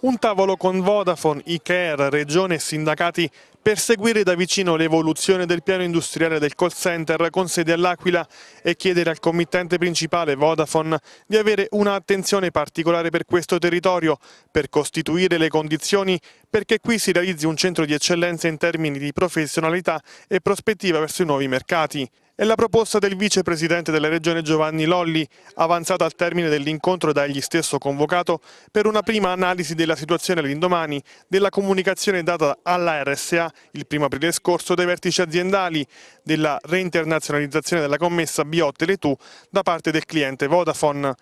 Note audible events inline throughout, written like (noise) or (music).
un tavolo con Vodafone, Icare, Regione e sindacati per seguire da vicino l'evoluzione del piano industriale del call center con sede all'Aquila e chiedere al committente principale Vodafone di avere un'attenzione particolare per questo territorio, per costituire le condizioni perché qui si realizzi un centro di eccellenza in termini di professionalità e prospettiva verso i nuovi mercati. È la proposta del vicepresidente della Regione Giovanni Lolli, avanzata al termine dell'incontro da egli stesso convocato, per una prima analisi della situazione all'indomani della comunicazione data alla RSA il 1 aprile scorso dai vertici aziendali della reinternazionalizzazione della commessa Biot Tele2 da parte del cliente Vodafone.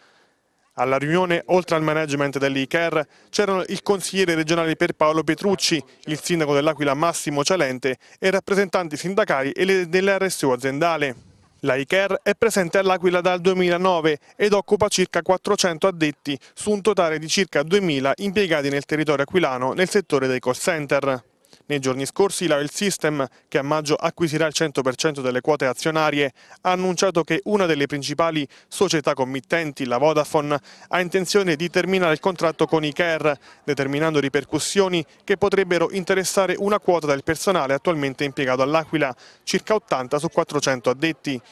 Alla riunione, oltre al management dell'ICARE, c'erano il consigliere regionale per Paolo Petrucci, il sindaco dell'Aquila Massimo Cialente e rappresentanti sindacali e dell'RSO aziendale. La ICAR è presente all'Aquila dal 2009 ed occupa circa 400 addetti su un totale di circa 2.000 impiegati nel territorio aquilano nel settore dei call center. Nei giorni scorsi la Rail System, che a maggio acquisirà il 100% delle quote azionarie, ha annunciato che una delle principali società committenti, la Vodafone, ha intenzione di terminare il contratto con i CARE, determinando ripercussioni che potrebbero interessare una quota del personale attualmente impiegato all'Aquila, circa 80 su 400 addetti.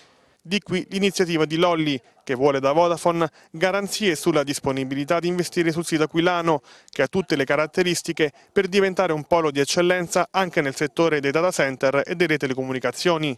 Di qui l'iniziativa di Lolli, che vuole da Vodafone garanzie sulla disponibilità di investire sul sito aquilano, che ha tutte le caratteristiche per diventare un polo di eccellenza anche nel settore dei data center e delle telecomunicazioni.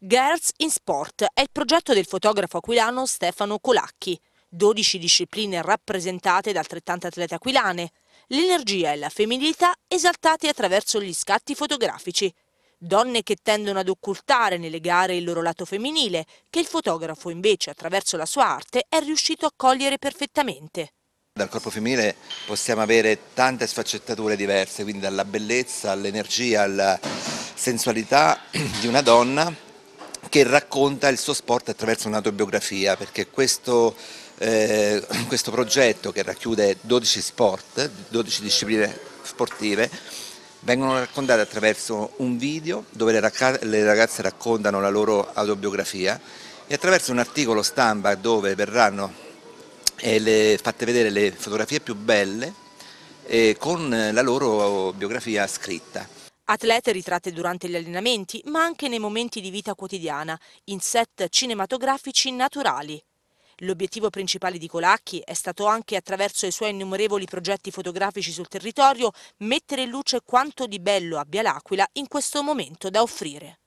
Girls in Sport è il progetto del fotografo aquilano Stefano Colacchi. 12 discipline rappresentate da altrettante atlete aquilane. L'energia e la femminilità esaltate attraverso gli scatti fotografici donne che tendono ad occultare nelle gare il loro lato femminile, che il fotografo invece attraverso la sua arte è riuscito a cogliere perfettamente. Dal corpo femminile possiamo avere tante sfaccettature diverse, quindi dalla bellezza all'energia, alla sensualità (clears throat) di una donna che racconta il suo sport attraverso un'autobiografia, perché questo, eh, (clears throat) questo progetto che racchiude 12 sport, 12 discipline sportive, vengono raccontate attraverso un video dove le ragazze raccontano la loro autobiografia e attraverso un articolo stampa dove verranno eh, le, fatte vedere le fotografie più belle eh, con la loro biografia scritta. Atlete ritratte durante gli allenamenti, ma anche nei momenti di vita quotidiana, in set cinematografici naturali. L'obiettivo principale di Colacchi è stato anche, attraverso i suoi innumerevoli progetti fotografici sul territorio, mettere in luce quanto di bello abbia l'Aquila in questo momento da offrire.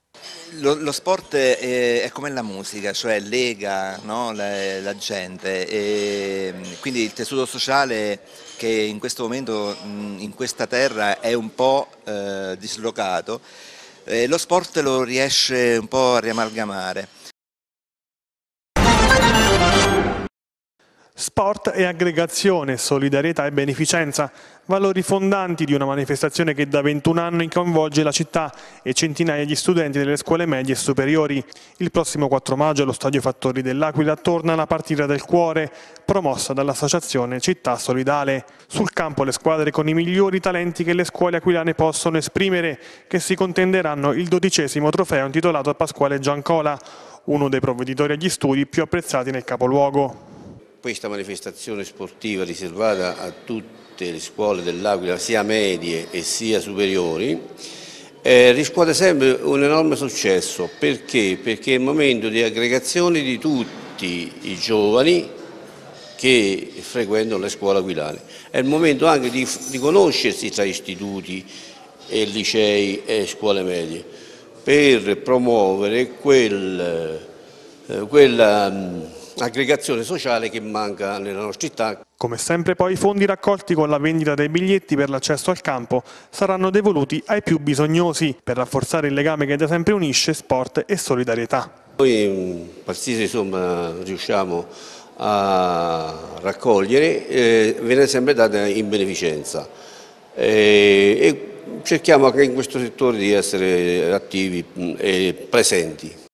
Lo, lo, sport è, è, come la musica, cioè lega no? la, la, gente, e, quindi il tessuto sociale che in questo momento in questa terra è un po' eh, dislocato, eh, lo sport lo riesce un po' a riamalgamare. Sport e aggregazione, solidarietà e beneficenza, valori fondanti di una manifestazione che da 21 anni coinvolge la città e centinaia di studenti delle scuole medie e superiori. Il prossimo 4 maggio allo Stadio Fattori dell'Aquila torna la partita del cuore, promossa dall'associazione Città Solidale. Sul campo le squadre con i migliori talenti che le scuole aquilane possono esprimere, che si contenderanno il dodicesimo trofeo intitolato a Pasquale Giancola, uno dei provveditori agli studi più apprezzati nel capoluogo questa manifestazione sportiva riservata a tutte le scuole dell'Aquila, sia medie e sia superiori, eh, riscuote sempre un enorme successo. Perché? Perché è il momento di aggregazione di tutti i giovani che frequentano le scuole aquilane. È il momento anche di, di conoscersi tra istituti, e licei e scuole medie per promuovere quel, eh, quella mm, aggregazione sociale che manca nella nostra città. Come sempre poi i fondi raccolti con la vendita dei biglietti per l'accesso al campo saranno devoluti ai più bisognosi per rafforzare il legame che da sempre unisce sport e solidarietà. Noi qualsiasi somma riusciamo a raccogliere eh, viene sempre data in beneficenza eh, e cerchiamo anche in questo settore di essere attivi mm, e presenti.